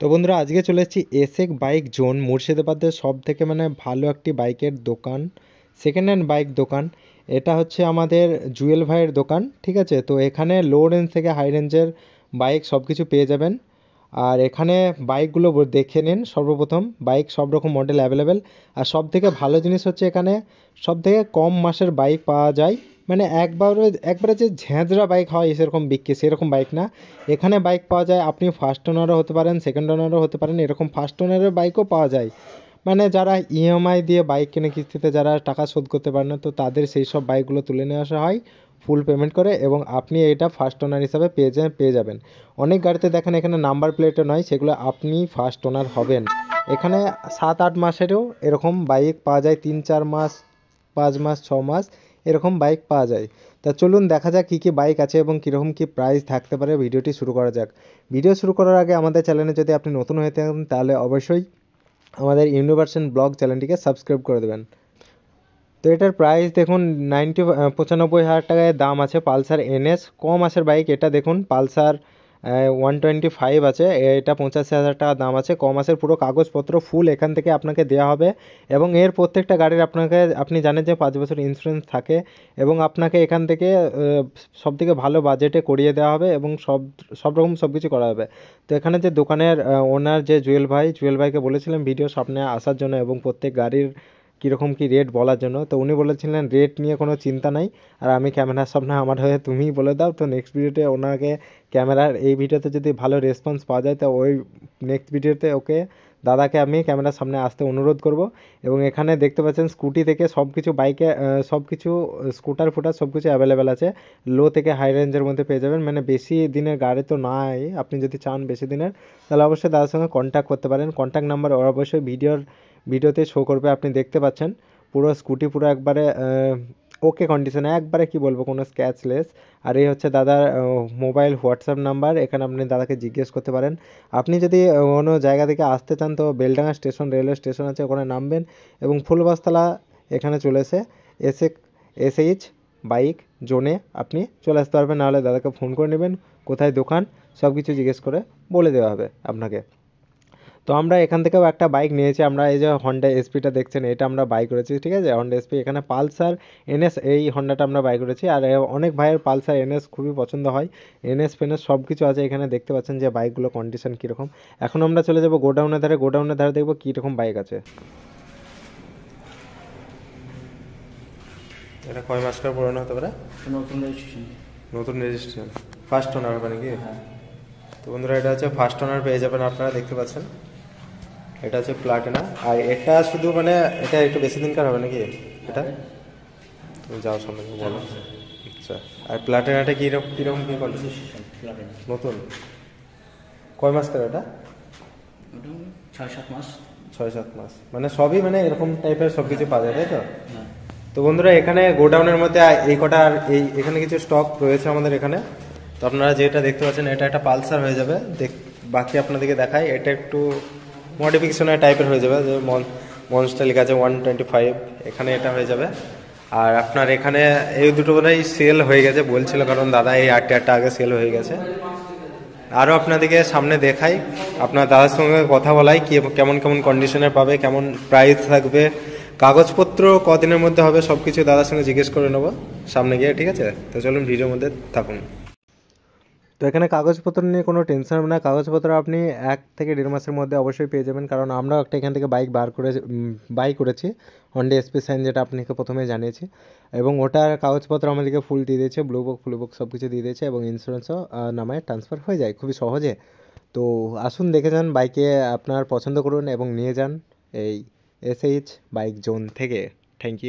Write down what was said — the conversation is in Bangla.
তো বন্ধুরা আজকে চলে এসেছি এসেক বাইক জোন মুর্শিদাবাদের সব থেকে মানে ভালো একটি বাইকের দোকান সেকেন্ড হ্যান্ড বাইক দোকান এটা হচ্ছে আমাদের জুয়েল ভাইয়ের দোকান ঠিক আছে তো এখানে লো রেঞ্জ থেকে হাই রেঞ্জের বাইক সব কিছু পেয়ে যাবেন আর এখানে বাইকগুলো দেখে নিন সর্বপ্রথম বাইক সব রকম মডেল অ্যাভেলেবেল আর সব থেকে ভালো জিনিস হচ্ছে এখানে সব থেকে কম মাসের বাইক পাওয়া যায় মানে একবারে একবারে যে ঝ্যাঁঝরা বাইক হয় সেরকম বিক্রি সেরকম বাইক না এখানে বাইক পাওয়া যায় আপনি ফার্স্ট ওনারও হতে পারেন সেকেন্ড ওনারও হতে পারেন এরকম ফার্স্ট ওনারের বাইকও পাওয়া যায় মানে যারা ইএমআই e দিয়ে বাইক কেনে কিস্তিতে যারা টাকা শোধ করতে পারে না তো তাদের সেই সব বাইকগুলো তুলে নিয়ে আসা হয় ফুল পেমেন্ট করে এবং আপনি এটা ফার্স্ট ওনার হিসাবে পেয়ে যা পেয়ে যাবেন অনেক গাড়িতে দেখেন এখানে নাম্বার প্লেটও নয় সেগুলো আপনি ফার্স্ট ওনার হবেন এখানে সাত আট মাসেরও এরকম বাইক পাওয়া যায় তিন চার মাস পাঁচ মাস ছ মাস এরকম বাইক পাওয়া যায় তা চলুন দেখা যাক কী কী বাইক আছে এবং কীরকম কী প্রাইস থাকতে পারে ভিডিওটি শুরু করা যাক ভিডিও শুরু করার আগে আমাদের চ্যানেলে যদি আপনি নতুন হয়ে থাকেন তাহলে অবশ্যই আমাদের ইউনিভার্সাল ব্লগ চ্যানেলটিকে সাবস্ক্রাইব করে দেবেন তো এটার প্রাইস দেখুন নাইনটি পঁচানব্বই হাজার টাকায় দাম আছে পালসার এনএস কম আসার বাইক এটা দেখুন পালসার ওয়ান টোয়েন্টি ফাইভ আছে এটা পঁচাশি হাজার টাকা দাম আছে ক মাসের পুরো কাগজপত্র ফুল এখান থেকে আপনাকে দেওয়া হবে এবং এর প্রত্যেকটা গাড়ির আপনাকে আপনি জানেন যে পাঁচ বছর ইন্স্যুরেন্স থাকে এবং আপনাকে এখান থেকে সব থেকে ভালো বাজেটে করিয়ে দেওয়া হবে এবং সব সব রকম সব কিছু করা হবে তো এখানে যে দোকানের ওনার যে জুয়েল ভাই জুয়েল ভাইকে বলেছিলাম ভিডিও সামনে আসার জন্য এবং প্রত্যেক গাড়ির কীরকম কী রেট বলার জন্য তো উনি বলেছিলেন রেট নিয়ে কোনো চিন্তা নাই আর আমি ক্যামেরার সামনে আমার হয়ে তুমিই বলে দাও তো নেক্সট ভিডিওতে ওনাকে ক্যামেরার এই ভিডিওতে যদি ভালো রেসপন্স পাওয়া যায় তো ওই নেক্সট ভিডিওতে ওকে দাদাকে আমি ক্যামেরার সামনে আসতে অনুরোধ করব এবং এখানে দেখতে পাচ্ছেন স্কুটি থেকে সব কিছু বাইকে সব কিছু স্কুটার ফুটার সব কিছু অ্যাভেলেবেল আছে লো থেকে হাই রেঞ্জের মধ্যে পেয়ে যাবেন মানে বেশি দিনের গাড়ি তো নাই আপনি যদি চান বেশি দিনের তাহলে অবশ্যই দাদার সঙ্গে কন্ট্যাক্ট করতে পারেন কন্ট্যাক্ট নাম্বার অবশ্যই ভিডিওর ভিডিওতে শো করবে আপনি দেখতে পাচ্ছেন পুরো স্কুটি পুরো একবারে ওকে কন্ডিশনে একবারে কি বলবো কোনো স্ক্যাচলেস আর এই হচ্ছে দাদার মোবাইল হোয়াটসঅ্যাপ নাম্বার এখানে আপনি দাদাকে জিজ্ঞেস করতে পারেন আপনি যদি কোনো জায়গা থেকে আসতে চান তো বেলডাঙ্গা স্টেশন রেলওয়ে স্টেশন আছে ওখানে নামবেন এবং ফুলবাসতলা এখানে চলে এসে এসে এসএইচ বাইক জোনে আপনি চলে আসতে পারবেন নাহলে দাদাকে ফোন করে নেবেন কোথায় দোকান সব কিছু জিজ্ঞেস করে বলে দেওয়া হবে আপনাকে তো আমরা এখান থেকেও একটা বাইক নিয়েছি আমরা এই যে হন্ডা এসপিটা দেখছেন এটা আমরা বাই করেছি ঠিক আছে হন্ডা এসপি এখানে পালসার এনএস এই হন্ডাটা আমরা বাই করেছি আর অনেক ভাইয়ের পালসার এনএস খুবই পছন্দ হয় এনএস ফেনএস সব কিছু আছে এখানে দেখতে পাচ্ছেন যে বাইকগুলো কন্ডিশন কীরকম এখন আমরা চলে যাবো গোডাউনের ধারে গোডাউনের ধারে দেখবো কীরকম বাইক আছে এটা কয় মাস করে পুরনো হতে পারে নতুন রেজিস্ট্রেশন নতুন রেজিস্ট্রেশন ফার্স্ট ওনার মানে নাকি হ্যাঁ। তো বন্ধুরা এটা হচ্ছে ফার্স্ট ওনার পেয়ে যাবেন আপনারা দেখতে পাচ্ছেন এটা হচ্ছে প্লাটিনা আর এটা শুধু মানে এটা একটু বেশি দিনকার হবে নাকি এটা তুমি যাও সামনে বলো আচ্ছা আর প্লাটিনাটা কীরকম কীরকম কী কোয়ালিটি নতুন কয় মাস করে এটা ছয় সাত মাস ছয় সাত মাস মানে সবই মানে এরকম টাইপের সব কিছু পাওয়া যায় তাই তো হ্যাঁ। তো বন্ধুরা এখানে গোডাউনের মধ্যে এই কটা আর এই এখানে কিছু স্টক রয়েছে আমাদের এখানে তো আপনারা যেটা দেখতে পাচ্ছেন এটা একটা পালসার হয়ে যাবে দেখ বাকি আপনাদেরকে দেখাই এটা একটু মডিফিকেশনের টাইপের হয়ে যাবে যে মনসটা লেখা আছে ওয়ান টোয়েন্টি ফাইভ এখানে এটা হয়ে যাবে আর আপনার এখানে এই দুটো বোধহয় সেল হয়ে গেছে বলছিল কারণ দাদা এই আট টাকা আগে সেল হয়ে গেছে আরও আপনাদেরকে সামনে দেখাই আপনার দাদার সঙ্গে কথা বলাই কি কেমন কেমন কন্ডিশনে পাবে কেমন প্রাইস থাকবে কাগজপত্র কদিনের মধ্যে হবে সব কিছু দাদার সঙ্গে জিজ্ঞেস করে নেবো সামনে গিয়ে ঠিক আছে তো চলুন ভিডিওর মধ্যে থাকুন তো এখানে কাগজপত্র নিয়ে কোনো টেনশন হবে না কাগজপত্র আপনি এক থেকে দেড় মাসের মধ্যে অবশ্যই পেয়ে যাবেন কারণ আমরাও একটা এখান থেকে বাইক বার করে বাই করেছি হন্ডে এসপি সাইন যেটা আপনাকে প্রথমে জানিয়েছি এবং ওটার কাগজপত্র আমাদেরকে ফুল দিয়ে দিয়েছে ব্লু বুক ফুল বক সব কিছু দিয়ে দিয়েছে এবং ইন্স্যুরেন্সও নামায় ট্রান্সফার হয়ে যায় খুবই সহজে তো আসুন দেখে যান বাইকে আপনার পছন্দ করুন এবং নিয়ে যান এই এইচ বাইক জোন থেকে থ্যাংক ইউ